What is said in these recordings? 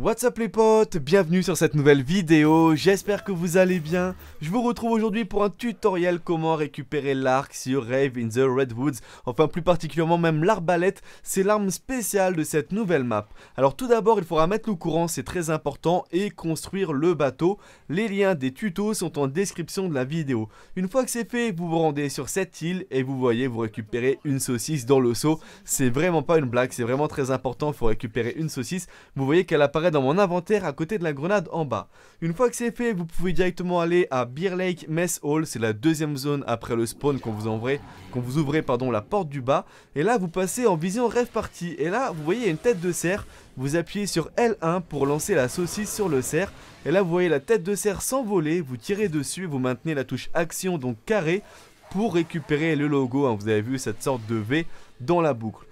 What's up les potes, bienvenue sur cette nouvelle vidéo, j'espère que vous allez bien. Je vous retrouve aujourd'hui pour un tutoriel comment récupérer l'arc sur Rave in the Redwoods, enfin plus particulièrement même l'arbalète, c'est l'arme spéciale de cette nouvelle map. Alors tout d'abord il faudra mettre le courant, c'est très important, et construire le bateau. Les liens des tutos sont en description de la vidéo. Une fois que c'est fait, vous vous rendez sur cette île et vous voyez vous récupérez une saucisse dans le seau. C'est vraiment pas une blague, c'est vraiment très important, il faut récupérer une saucisse. Vous voyez qu'elle apparaît dans mon inventaire à côté de la grenade en bas. Une fois que c'est fait, vous pouvez directement aller à Beer Lake Mess Hall, c'est la deuxième zone après le spawn qu'on vous ouvrez, quand vous ouvrez pardon, la porte du bas. Et là, vous passez en vision rêve partie. Et là, vous voyez une tête de cerf. Vous appuyez sur L1 pour lancer la saucisse sur le cerf. Et là, vous voyez la tête de cerf s'envoler. Vous tirez dessus, vous maintenez la touche action, donc carré, pour récupérer le logo. Hein. Vous avez vu cette sorte de V dans la boucle.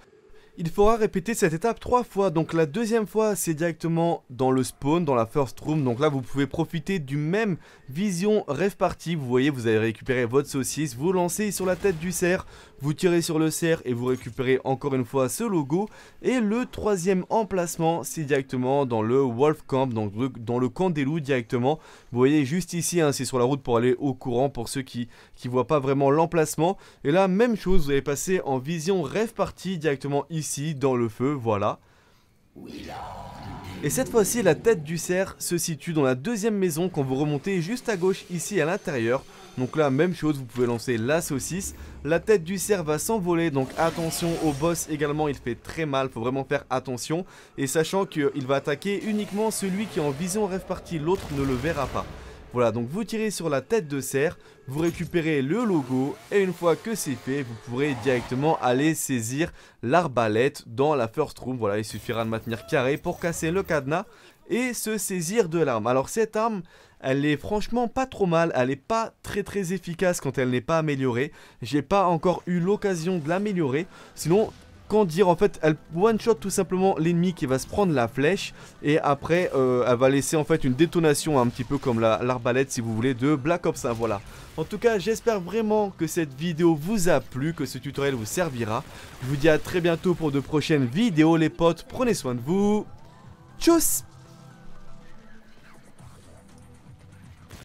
Il faudra répéter cette étape trois fois, donc la deuxième fois c'est directement dans le spawn, dans la first room, donc là vous pouvez profiter du même vision rêve party, vous voyez vous avez récupéré votre saucisse, vous lancez sur la tête du cerf, vous tirez sur le cerf et vous récupérez encore une fois ce logo, et le troisième emplacement c'est directement dans le wolf camp, donc dans le camp des loups directement, vous voyez juste ici hein, c'est sur la route pour aller au courant pour ceux qui ne voient pas vraiment l'emplacement, et là même chose vous allez passer en vision rêve party directement ici ici, dans le feu, voilà. Et cette fois-ci, la tête du cerf se situe dans la deuxième maison quand vous remontez juste à gauche ici à l'intérieur. Donc là, même chose, vous pouvez lancer la saucisse. La tête du cerf va s'envoler, donc attention au boss également, il fait très mal, faut vraiment faire attention. Et sachant qu'il va attaquer uniquement celui qui est en vision rêve partie, l'autre ne le verra pas. Voilà, donc vous tirez sur la tête de serre, vous récupérez le logo et une fois que c'est fait, vous pourrez directement aller saisir l'arbalète dans la first room. Voilà, il suffira de maintenir carré pour casser le cadenas et se saisir de l'arme. Alors cette arme, elle est franchement pas trop mal, elle est pas très très efficace quand elle n'est pas améliorée. J'ai pas encore eu l'occasion de l'améliorer. Sinon, quand dire en fait elle one shot tout simplement l'ennemi qui va se prendre la flèche et après euh, elle va laisser en fait une détonation un petit peu comme l'arbalète si vous voulez de Black Ops 1 voilà. En tout cas j'espère vraiment que cette vidéo vous a plu, que ce tutoriel vous servira. Je vous dis à très bientôt pour de prochaines vidéos les potes, prenez soin de vous. Tchuss